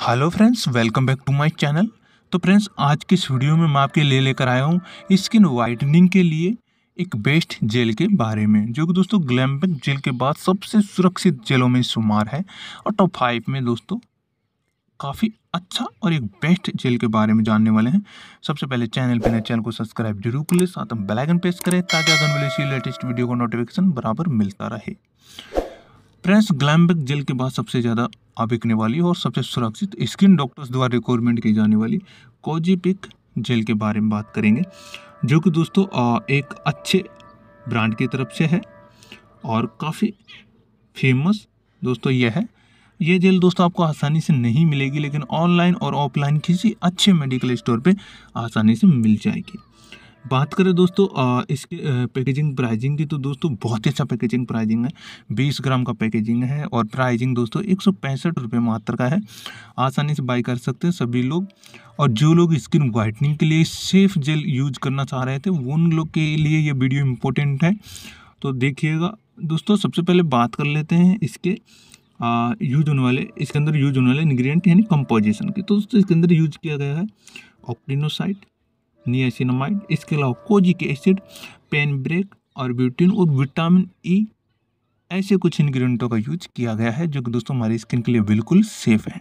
hello friends welcome back to my channel तो friends आज की इस वीडियो में मैं आपके लिए लेकर आया हूँ स्किन वाइटनिंग के लिए एक बेस्ट जेल के बारे में जो कि दोस्तों ग्लैम्बिक जेल के बाद सबसे सुरक्षित जेलों में शुमार है और टॉप फाइव में दोस्तों काफ़ी अच्छा और एक बेस्ट जेल के बारे में जानने वाले हैं सबसे पहले चैनल पर नए चैनल को सब्सक्राइब जरूर कर ले साथ हम बेलाइकन प्रेस करें ताकि अगर मिले इसी लेटेस्ट वीडियो का नोटिफिकेशन बराबर मिलता रहे फ्रेंड्स ग्लैम्बिक जेल के बाद सबसे ज़्यादा आबिकने वाली और सबसे सुरक्षित स्किन डॉक्टर्स द्वारा रिकॉर्डमेंट की जाने वाली कोजीपिक जेल के बारे में बात करेंगे जो कि दोस्तों एक अच्छे ब्रांड की तरफ से है और काफ़ी फेमस दोस्तों यह है ये जेल दोस्तों आपको आसानी से नहीं मिलेगी लेकिन ऑनलाइन और ऑफलाइन किसी अच्छे मेडिकल स्टोर पे आसानी से मिल जाएगी बात करें दोस्तों इसके पैकेजिंग प्राइजिंग की तो दोस्तों बहुत ही अच्छा पैकेजिंग प्राइजिंग है बीस ग्राम का पैकेजिंग है और प्राइजिंग दोस्तों एक सौ पैंसठ रुपये मात्र का है आसानी से बाई कर सकते हैं सभी लोग और जो लोग स्किन वाइटनिंग के लिए सेफ जेल यूज करना चाह रहे थे उन लोग के लिए ये वीडियो इम्पोर्टेंट है तो देखिएगा दोस्तों सबसे पहले बात कर लेते हैं इसके आ, यूज होने वाले इसके अंदर यूज होने वाले इन्ग्रीडियंट यानी कंपोजिशन के तो दोस्तों इसके अंदर यूज किया गया है ऑक्टिनोसाइट नियासिनमाइड इसके अलावा कोजिक एसिड पेन ब्रेक और ब्यूटीन और विटामिन ई e, ऐसे कुछ इन्ग्रीडियंटों का यूज किया गया है जो कि दोस्तों हमारी स्किन के लिए बिल्कुल सेफ़ है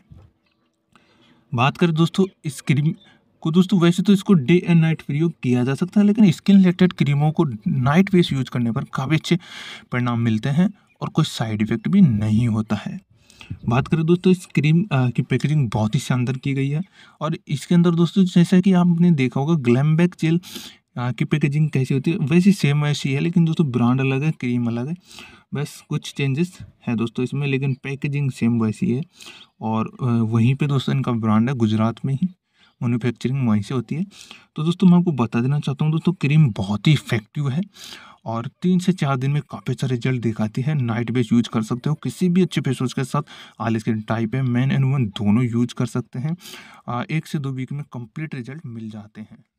बात करें दोस्तों इस क्रीम को दोस्तों वैसे तो इसको डे एंड नाइट प्रयोग किया जा सकता है लेकिन स्किन रिलेटेड क्रीमों को नाइट बेस यूज करने पर काफ़ी अच्छे परिणाम मिलते हैं और कोई साइड इफेक्ट भी नहीं होता है बात करें दोस्तों इस क्रीम की पैकेजिंग बहुत ही शानदार की गई है और इसके अंदर दोस्तों जैसा कि आपने देखा होगा ग्लैमबैक जेल की पैकेजिंग कैसी होती है वैसी सेम वैसी है लेकिन दोस्तों ब्रांड अलग है क्रीम अलग है बस कुछ चेंजेस है दोस्तों इसमें लेकिन पैकेजिंग सेम वैसी है और वहीं पे दोस्तों इनका ब्रांड है गुजरात में ही मैन्युफैक्चरिंग वहीं से होती है तो दोस्तों मैं आपको बता देना चाहता हूँ दोस्तों क्रीम बहुत ही इफेक्टिव है और तीन से चार दिन में काफ़ी अच्छा रिजल्ट दिखाती है नाइट बेस यूज कर सकते हो किसी भी अच्छे फेस वॉश के साथ आल स्किन टाइप है मैन एंड वन दोनों यूज कर सकते हैं एक से दो वीक में कंप्लीट रिजल्ट मिल जाते हैं